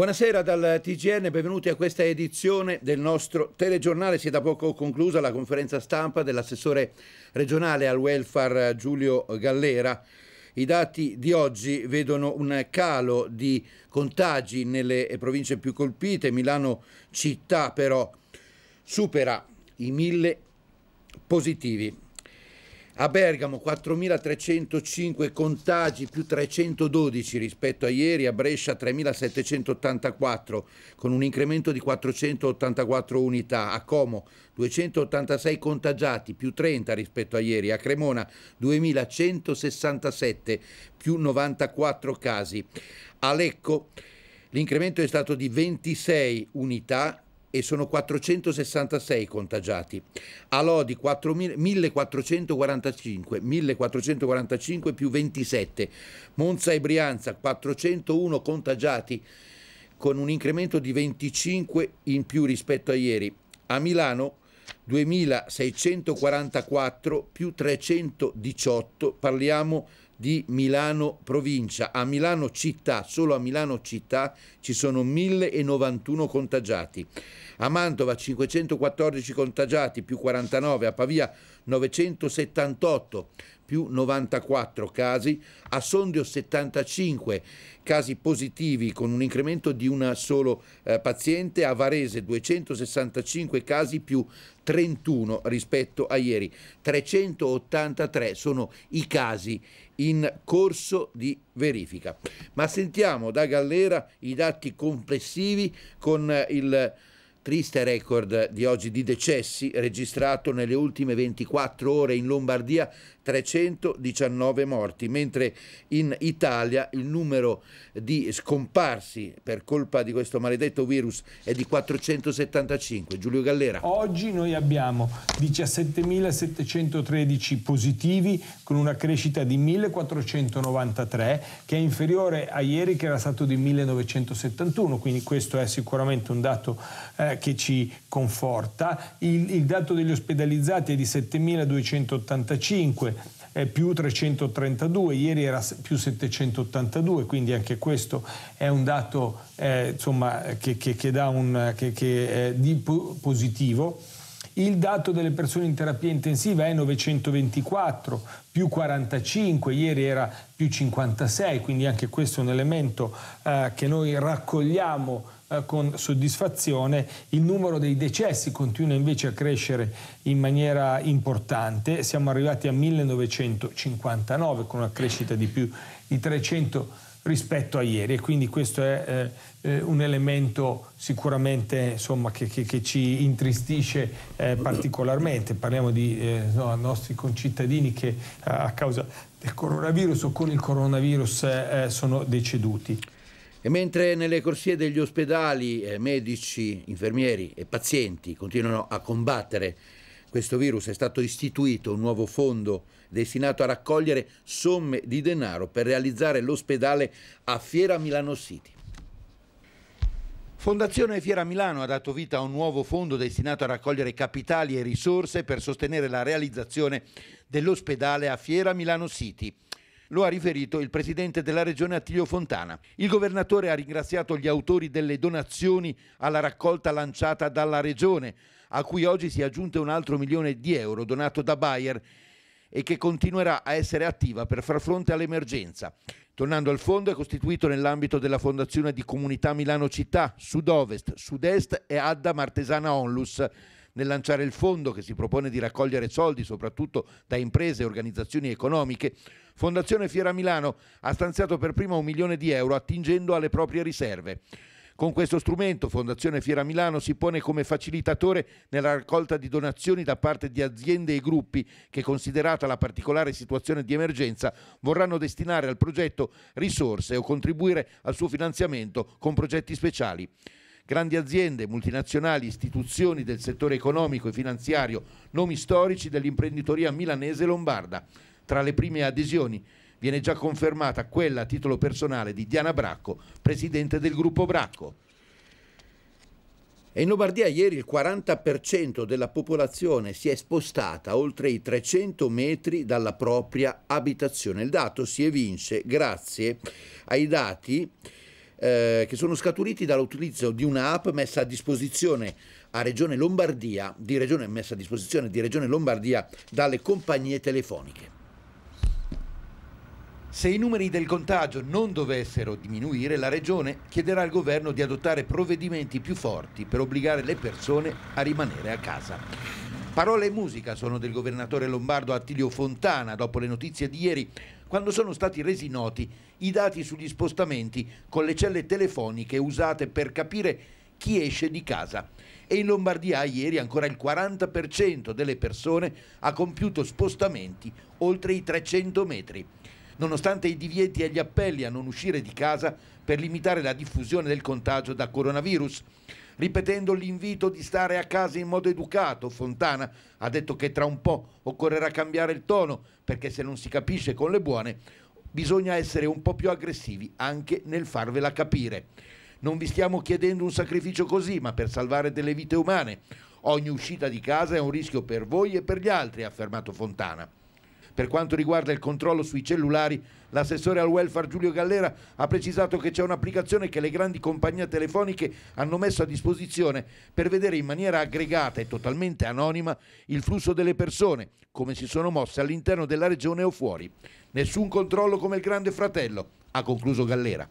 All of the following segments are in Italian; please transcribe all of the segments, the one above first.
Buonasera dal TGN, benvenuti a questa edizione del nostro telegiornale. Si è da poco conclusa la conferenza stampa dell'assessore regionale al welfare Giulio Gallera. I dati di oggi vedono un calo di contagi nelle province più colpite. Milano città però supera i mille positivi. A Bergamo 4.305 contagi più 312 rispetto a ieri, a Brescia 3.784 con un incremento di 484 unità, a Como 286 contagiati più 30 rispetto a ieri, a Cremona 2.167 più 94 casi, a Lecco l'incremento è stato di 26 unità e sono 466 contagiati, a Lodi 4, 1445, 1445 più 27, Monza e Brianza 401 contagiati con un incremento di 25 in più rispetto a ieri, a Milano 2644 più 318, parliamo di di Milano provincia. A Milano città, solo a Milano città, ci sono 1091 contagiati. A Mantova 514 contagiati più 49, a Pavia 978, più 94 casi, a Sondrio 75 casi positivi con un incremento di una solo eh, paziente, a Varese 265 casi più 31 rispetto a ieri, 383 sono i casi in corso di verifica. Ma sentiamo da Gallera i dati complessivi con eh, il Triste record di oggi di decessi registrato nelle ultime 24 ore in Lombardia, 319 morti, mentre in Italia il numero di scomparsi per colpa di questo maledetto virus è di 475. Giulio Gallera. Oggi noi abbiamo 17.713 positivi con una crescita di 1.493 che è inferiore a ieri che era stato di 1.971, quindi questo è sicuramente un dato eh, che ci conforta, il, il dato degli ospedalizzati è di 7.285 eh, più 332, ieri era più 782, quindi anche questo è un dato eh, insomma, che, che, che, dà un che, che, eh, di positivo. Il dato delle persone in terapia intensiva è 924 più 45, ieri era più 56, quindi anche questo è un elemento eh, che noi raccogliamo eh, con soddisfazione. Il numero dei decessi continua invece a crescere in maniera importante, siamo arrivati a 1959 con una crescita di più di 300 rispetto a ieri e quindi questo è eh, eh, un elemento sicuramente insomma, che, che, che, ci intristisce eh, particolarmente. Parliamo di eh, no, nostri concittadini che a causa del coronavirus o con il coronavirus eh, sono deceduti. E mentre nelle corsie degli ospedali eh, medici, infermieri e pazienti continuano a combattere questo virus, è stato istituito un nuovo fondo destinato a raccogliere somme di denaro per realizzare l'ospedale a Fiera Milano City. Fondazione Fiera Milano ha dato vita a un nuovo fondo destinato a raccogliere capitali e risorse per sostenere la realizzazione dell'ospedale a Fiera Milano City. Lo ha riferito il presidente della regione Attilio Fontana. Il governatore ha ringraziato gli autori delle donazioni alla raccolta lanciata dalla regione, a cui oggi si è aggiunto un altro milione di euro donato da Bayer e che continuerà a essere attiva per far fronte all'emergenza. Tornando al fondo, è costituito nell'ambito della Fondazione di Comunità Milano Città, Sud-Ovest, Sud-Est e Adda Martesana Onlus nel lanciare il fondo che si propone di raccogliere soldi soprattutto da imprese e organizzazioni economiche, Fondazione Fiera Milano ha stanziato per prima un milione di euro attingendo alle proprie riserve. Con questo strumento Fondazione Fiera Milano si pone come facilitatore nella raccolta di donazioni da parte di aziende e gruppi che, considerata la particolare situazione di emergenza, vorranno destinare al progetto risorse o contribuire al suo finanziamento con progetti speciali. Grandi aziende, multinazionali, istituzioni del settore economico e finanziario, nomi storici dell'imprenditoria milanese e lombarda. Tra le prime adesioni viene già confermata quella a titolo personale di Diana Bracco, presidente del gruppo Bracco. E in Lombardia ieri il 40% della popolazione si è spostata oltre i 300 metri dalla propria abitazione. Il dato si evince grazie ai dati eh, che sono scaturiti dall'utilizzo di un'app messa a disposizione a Regione Lombardia, di Regione, messa a disposizione di Regione Lombardia dalle compagnie telefoniche. Se i numeri del contagio non dovessero diminuire, la Regione chiederà al governo di adottare provvedimenti più forti per obbligare le persone a rimanere a casa. Parole e musica sono del governatore lombardo Attilio Fontana dopo le notizie di ieri, quando sono stati resi noti i dati sugli spostamenti con le celle telefoniche usate per capire chi esce di casa. E in Lombardia ieri ancora il 40% delle persone ha compiuto spostamenti oltre i 300 metri. Nonostante i divieti e gli appelli a non uscire di casa per limitare la diffusione del contagio da coronavirus, ripetendo l'invito di stare a casa in modo educato. Fontana ha detto che tra un po' occorrerà cambiare il tono perché se non si capisce con le buone bisogna essere un po' più aggressivi anche nel farvela capire. Non vi stiamo chiedendo un sacrificio così, ma per salvare delle vite umane. Ogni uscita di casa è un rischio per voi e per gli altri, ha affermato Fontana. Per quanto riguarda il controllo sui cellulari, l'assessore al welfare Giulio Gallera ha precisato che c'è un'applicazione che le grandi compagnie telefoniche hanno messo a disposizione per vedere in maniera aggregata e totalmente anonima il flusso delle persone, come si sono mosse all'interno della regione o fuori. Nessun controllo come il Grande Fratello, ha concluso Gallera.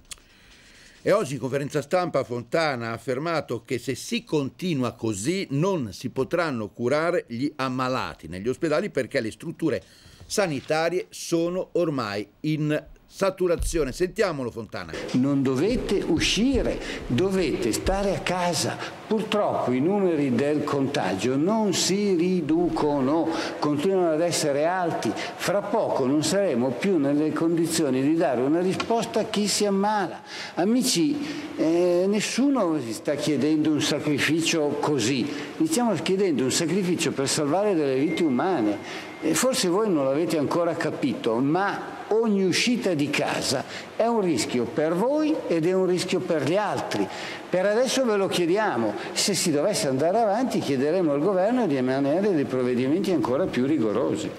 E oggi in conferenza stampa Fontana ha affermato che se si continua così non si potranno curare gli ammalati negli ospedali perché le strutture sanitarie sono ormai in saturazione. Sentiamolo Fontana. Non dovete uscire, dovete stare a casa. Purtroppo i numeri del contagio non si riducono, continuano ad essere alti. Fra poco non saremo più nelle condizioni di dare una risposta a chi si ammala. Amici, eh, nessuno si sta chiedendo un sacrificio così. Stiamo chiedendo un sacrificio per salvare delle vite umane e forse voi non l'avete ancora capito, ma ogni uscita di casa è un rischio per voi ed è un rischio per gli altri. Per adesso ve lo chiediamo, se si dovesse andare avanti chiederemo al governo di emanare dei provvedimenti ancora più rigorosi.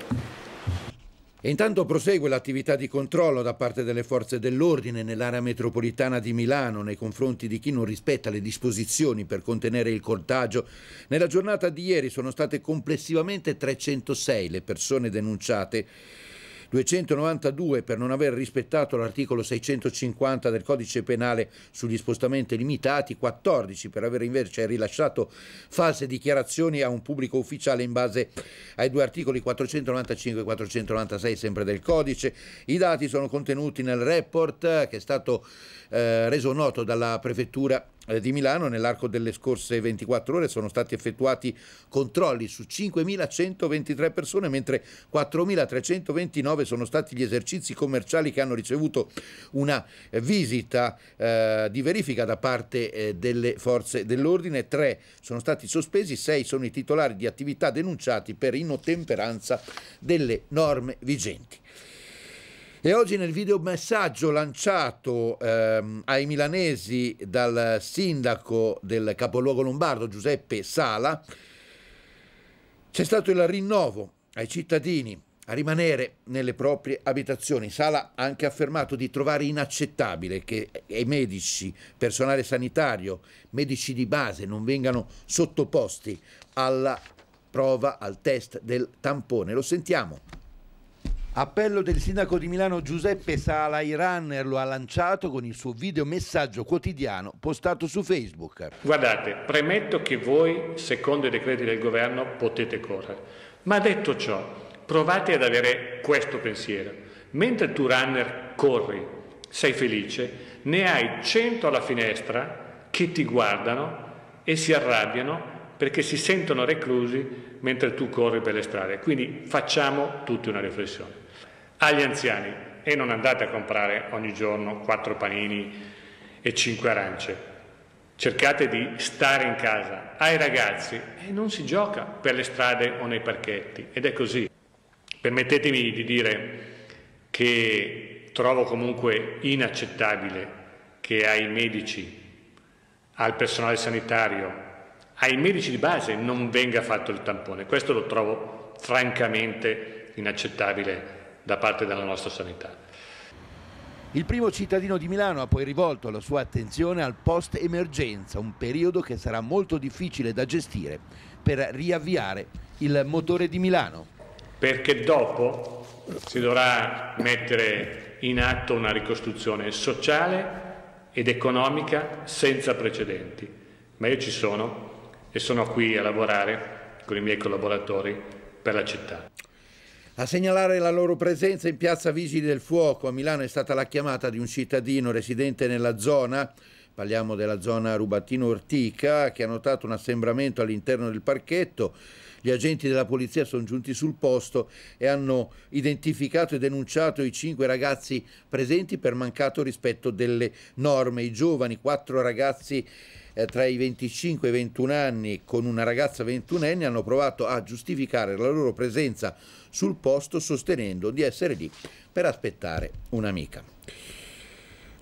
Intanto prosegue l'attività di controllo da parte delle forze dell'ordine nell'area metropolitana di Milano nei confronti di chi non rispetta le disposizioni per contenere il contagio. Nella giornata di ieri sono state complessivamente 306 le persone denunciate. 292 per non aver rispettato l'articolo 650 del codice penale sugli spostamenti limitati, 14 per aver invece rilasciato false dichiarazioni a un pubblico ufficiale in base ai due articoli 495 e 496 sempre del codice. I dati sono contenuti nel report eh, che è stato eh, reso noto dalla prefettura eh, di Milano nell'arco delle scorse 24 ore sono stati effettuati controlli su 5.123 persone mentre 4.329 sono stati gli esercizi commerciali che hanno ricevuto una visita eh, di verifica da parte eh, delle forze dell'ordine, 3 sono stati sospesi, 6 sono i titolari di attività denunciati per inottemperanza delle norme vigenti. E oggi nel videomessaggio lanciato ehm, ai milanesi dal sindaco del capoluogo lombardo Giuseppe Sala, c'è stato il rinnovo ai cittadini a rimanere nelle proprie abitazioni. Sala ha anche affermato di trovare inaccettabile che i medici, personale sanitario, medici di base non vengano sottoposti alla prova, al test del tampone. Lo sentiamo. Appello del sindaco di Milano Giuseppe Sala, i runner lo ha lanciato con il suo video messaggio quotidiano postato su Facebook. Guardate, premetto che voi, secondo i decreti del governo, potete correre. Ma detto ciò, provate ad avere questo pensiero. Mentre tu runner corri, sei felice, ne hai 100 alla finestra che ti guardano e si arrabbiano perché si sentono reclusi mentre tu corri per le strade. Quindi facciamo tutti una riflessione. Agli anziani, e non andate a comprare ogni giorno quattro panini e cinque arance. Cercate di stare in casa. Ai ragazzi, e non si gioca per le strade o nei parchetti, ed è così. Permettetemi di dire che trovo comunque inaccettabile che ai medici, al personale sanitario, ai medici di base non venga fatto il tampone. Questo lo trovo francamente inaccettabile da parte della nostra sanità. Il primo cittadino di Milano ha poi rivolto la sua attenzione al post-emergenza, un periodo che sarà molto difficile da gestire per riavviare il motore di Milano. Perché dopo si dovrà mettere in atto una ricostruzione sociale ed economica senza precedenti. Ma io ci sono e sono qui a lavorare con i miei collaboratori per la città. A segnalare la loro presenza in piazza Vigili del Fuoco a Milano è stata la chiamata di un cittadino residente nella zona, parliamo della zona Rubattino Ortica, che ha notato un assembramento all'interno del parchetto gli agenti della polizia sono giunti sul posto e hanno identificato e denunciato i cinque ragazzi presenti per mancato rispetto delle norme. I giovani, quattro ragazzi eh, tra i 25 e i 21 anni con una ragazza 21enne hanno provato a giustificare la loro presenza sul posto sostenendo di essere lì per aspettare un'amica.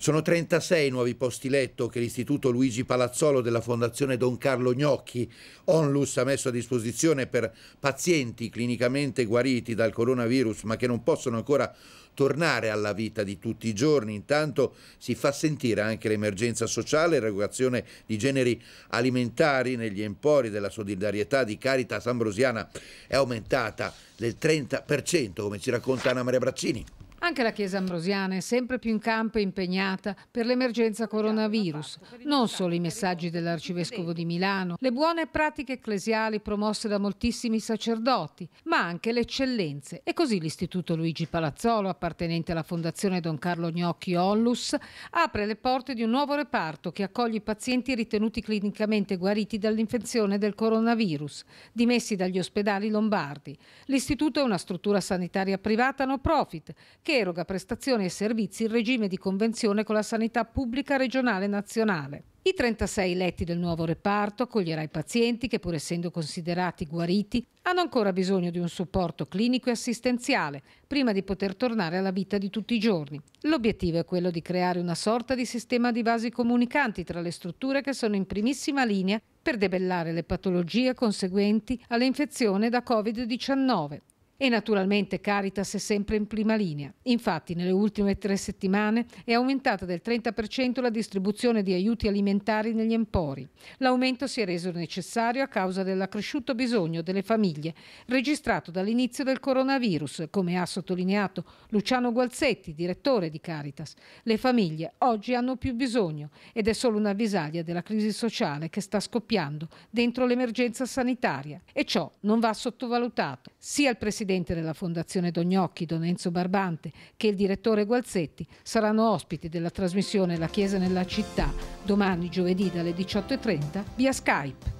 Sono 36 nuovi posti letto che l'Istituto Luigi Palazzolo della Fondazione Don Carlo Gnocchi, Onlus, ha messo a disposizione per pazienti clinicamente guariti dal coronavirus ma che non possono ancora tornare alla vita di tutti i giorni. Intanto si fa sentire anche l'emergenza sociale, l'erogazione di generi alimentari negli empori della solidarietà di Caritas Ambrosiana è aumentata del 30%, come ci racconta Anna Maria Braccini. Anche la Chiesa ambrosiana è sempre più in campo e impegnata per l'emergenza coronavirus. Non solo i messaggi dell'Arcivescovo di Milano, le buone pratiche ecclesiali promosse da moltissimi sacerdoti, ma anche le eccellenze. E così l'Istituto Luigi Palazzolo, appartenente alla Fondazione Don Carlo Gnocchi Ollus, apre le porte di un nuovo reparto che accoglie i pazienti ritenuti clinicamente guariti dall'infezione del coronavirus, dimessi dagli ospedali lombardi. L'istituto è una struttura sanitaria privata no profit che eroga prestazioni e servizi in regime di convenzione con la sanità pubblica regionale e nazionale. I 36 letti del nuovo reparto accoglierà i pazienti che, pur essendo considerati guariti, hanno ancora bisogno di un supporto clinico e assistenziale prima di poter tornare alla vita di tutti i giorni. L'obiettivo è quello di creare una sorta di sistema di vasi comunicanti tra le strutture che sono in primissima linea per debellare le patologie conseguenti all'infezione da Covid-19. E naturalmente Caritas è sempre in prima linea. Infatti nelle ultime tre settimane è aumentata del 30% la distribuzione di aiuti alimentari negli empori. L'aumento si è reso necessario a causa dell'accresciuto bisogno delle famiglie, registrato dall'inizio del coronavirus, come ha sottolineato Luciano Gualzetti, direttore di Caritas. Le famiglie oggi hanno più bisogno ed è solo una visaglia della crisi sociale che sta scoppiando dentro l'emergenza sanitaria. E ciò non va sottovalutato. Sia il Presidente presidente della Fondazione Dognocchi, Don Enzo Barbante, che il direttore Gualzetti saranno ospiti della trasmissione La Chiesa nella città domani giovedì dalle 18.30 via Skype.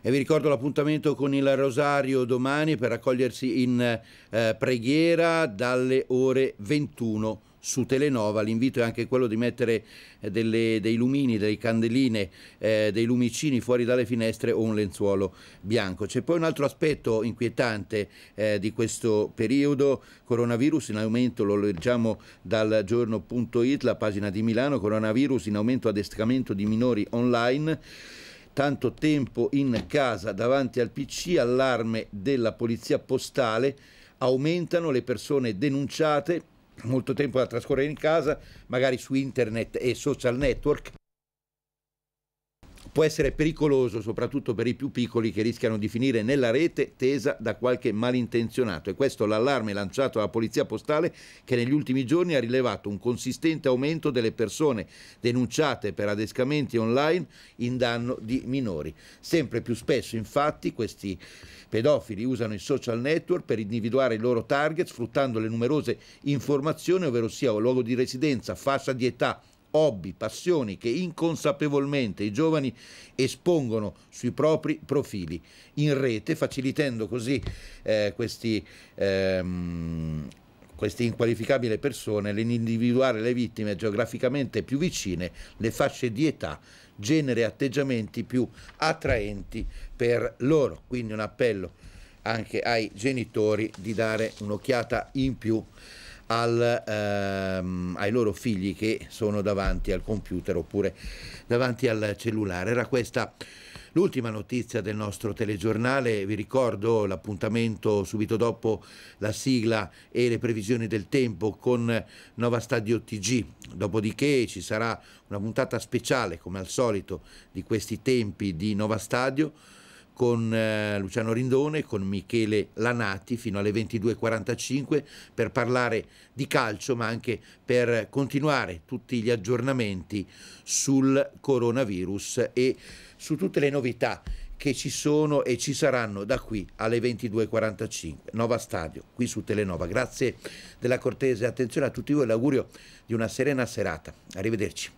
E vi ricordo l'appuntamento con il Rosario domani per accogliersi in eh, preghiera dalle ore 21 su Telenova. L'invito è anche quello di mettere eh, delle, dei lumini, delle candeline, eh, dei lumicini fuori dalle finestre o un lenzuolo bianco. C'è poi un altro aspetto inquietante eh, di questo periodo, coronavirus in aumento, lo leggiamo dal giorno.it, la pagina di Milano, coronavirus in aumento addestramento di minori online tanto tempo in casa davanti al PC, allarme della polizia postale, aumentano le persone denunciate molto tempo da trascorrere in casa, magari su internet e social network può essere pericoloso soprattutto per i più piccoli che rischiano di finire nella rete tesa da qualche malintenzionato. E questo l'allarme lanciato alla Polizia Postale che negli ultimi giorni ha rilevato un consistente aumento delle persone denunciate per adescamenti online in danno di minori. Sempre più spesso infatti questi pedofili usano i social network per individuare i loro target sfruttando le numerose informazioni, ovvero sia luogo di residenza, fascia di età, hobby, passioni che inconsapevolmente i giovani espongono sui propri profili in rete, facilitando così eh, questi, ehm, queste inqualificabili persone nell'individuare le vittime geograficamente più vicine, le fasce di età, genere e atteggiamenti più attraenti per loro. Quindi un appello anche ai genitori di dare un'occhiata in più al, ehm, ai loro figli che sono davanti al computer oppure davanti al cellulare. Era questa l'ultima notizia del nostro telegiornale, vi ricordo l'appuntamento subito dopo la sigla e le previsioni del tempo con Nova Stadio TG, dopodiché ci sarà una puntata speciale come al solito di questi tempi di Nova Stadio con eh, Luciano Rindone, con Michele Lanati fino alle 22.45 per parlare di calcio ma anche per continuare tutti gli aggiornamenti sul coronavirus e su tutte le novità che ci sono e ci saranno da qui alle 22.45. Nova Stadio, qui su Telenova. Grazie della cortese attenzione a tutti voi, e l'augurio di una serena serata. Arrivederci.